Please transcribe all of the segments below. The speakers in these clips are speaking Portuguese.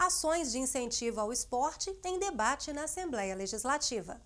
ações de incentivo ao esporte em debate na Assembleia Legislativa.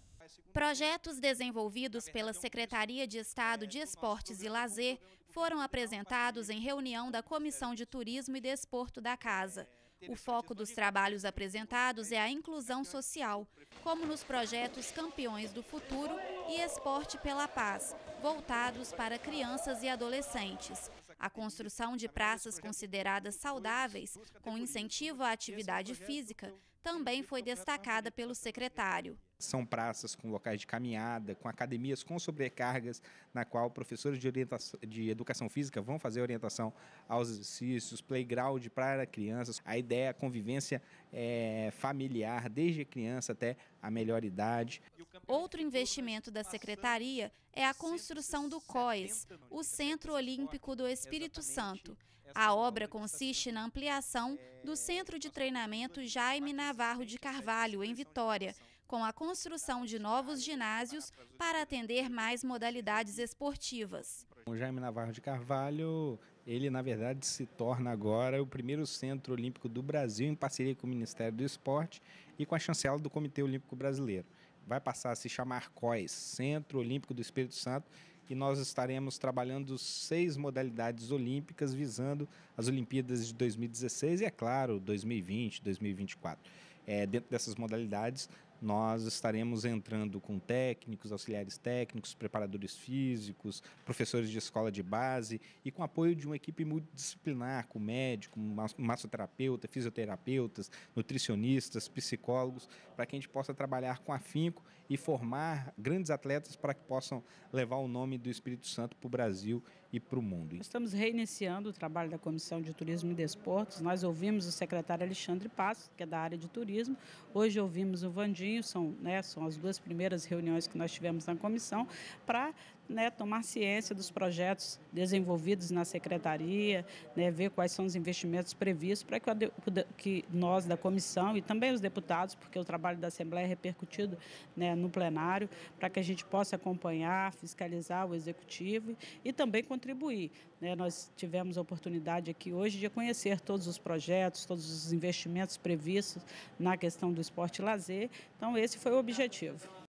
Projetos desenvolvidos pela Secretaria de Estado de Esportes e Lazer foram apresentados em reunião da Comissão de Turismo e Desporto da Casa. O foco dos trabalhos apresentados é a inclusão né? social, como nos projetos Campeões do Futuro e Esporte pela Paz, voltados para crianças e adolescentes. A construção de praças consideradas saudáveis, com incentivo à atividade física, também foi destacada pelo secretário são praças com locais de caminhada, com academias com sobrecargas, na qual professores de, orientação, de educação física vão fazer orientação aos exercícios, playground para crianças. A ideia é a convivência é, familiar, desde criança até a melhor idade. Outro investimento da Secretaria é a construção do COES, o Centro Olímpico do Espírito Santo. A é obra consiste na ampliação é, do Centro de Treinamento Jaime Navarro de Carvalho, em Vitória, com a construção de novos ginásios para atender mais modalidades esportivas. O Jaime Navarro de Carvalho, ele na verdade se torna agora o primeiro Centro Olímpico do Brasil em parceria com o Ministério do Esporte e com a chancela do Comitê Olímpico Brasileiro. Vai passar a se chamar COES, Centro Olímpico do Espírito Santo, e nós estaremos trabalhando seis modalidades olímpicas visando as Olimpíadas de 2016 e, é claro, 2020, 2024. É, dentro dessas modalidades, nós estaremos entrando com técnicos, auxiliares técnicos, preparadores físicos, professores de escola de base e com apoio de uma equipe multidisciplinar, com médico, massoterapeuta, fisioterapeutas, nutricionistas, psicólogos, para que a gente possa trabalhar com afinco e formar grandes atletas para que possam levar o nome do Espírito Santo para o Brasil e para o mundo. estamos reiniciando o trabalho da Comissão de Turismo e Desportos. Nós ouvimos o secretário Alexandre Passos, que é da área de turismo. Hoje ouvimos o Vandinho né, são as duas primeiras reuniões que nós tivemos na comissão, para né, tomar ciência dos projetos desenvolvidos na secretaria, né, ver quais são os investimentos previstos para que, que, nós da comissão e também os deputados, porque o trabalho da Assembleia é repercutido né, no plenário, para que a gente possa acompanhar, fiscalizar o executivo e também contribuir. Né. nós tivemos a oportunidade aqui hoje de conhecer todos os projetos, todos os investimentos previstos na questão do esporte e lazer. Então esse foi o objetivo.